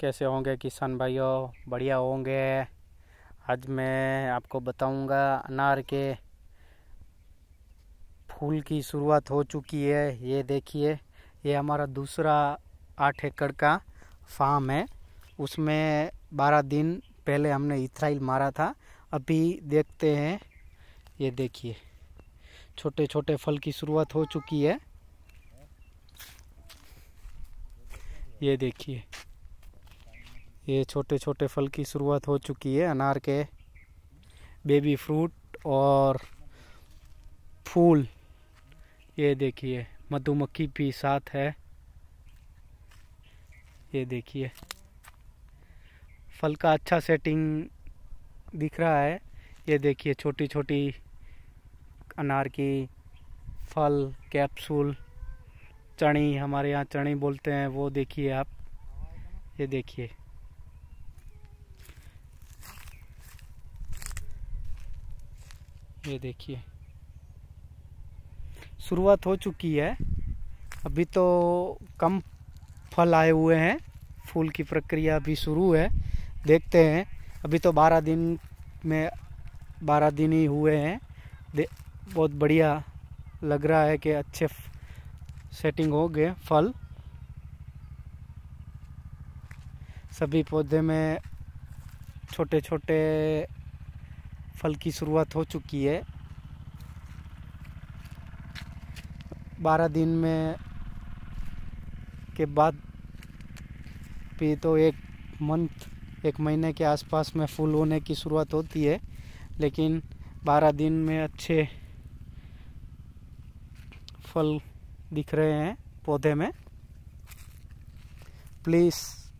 कैसे होंगे किसान भाइयों बढ़िया होंगे आज मैं आपको बताऊंगा अनार के फूल की शुरुआत हो चुकी है ये देखिए ये हमारा दूसरा आठ एकड़ का फार्म है उसमें बारह दिन पहले हमने इथराइल मारा था अभी देखते हैं ये देखिए छोटे छोटे फल की शुरुआत हो चुकी है ये देखिए ये छोटे छोटे फल की शुरुआत हो चुकी है अनार के बेबी फ्रूट और फूल ये देखिए मधुमक्खी भी साथ है ये देखिए फल का अच्छा सेटिंग दिख रहा है ये देखिए छोटी छोटी अनार की फल कैप्सूल चणी हमारे यहाँ चणी बोलते हैं वो देखिए आप ये देखिए ये देखिए शुरुआत हो चुकी है अभी तो कम फल आए हुए हैं फूल की प्रक्रिया अभी शुरू है देखते हैं अभी तो बारह दिन में बारह दिन ही हुए हैं बहुत बढ़िया लग रहा है कि अच्छे सेटिंग हो गए फल सभी पौधे में छोटे छोटे फल की शुरुआत हो चुकी है बारह दिन में के बाद भी तो एक मंथ एक महीने के आसपास में फूल होने की शुरुआत होती है लेकिन बारह दिन में अच्छे फल दिख रहे हैं पौधे में प्लीज़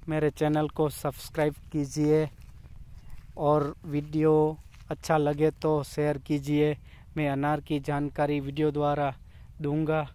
मेरे चैनल को सब्सक्राइब कीजिए और वीडियो अच्छा लगे तो शेयर कीजिए मैं अनार की जानकारी वीडियो द्वारा दूंगा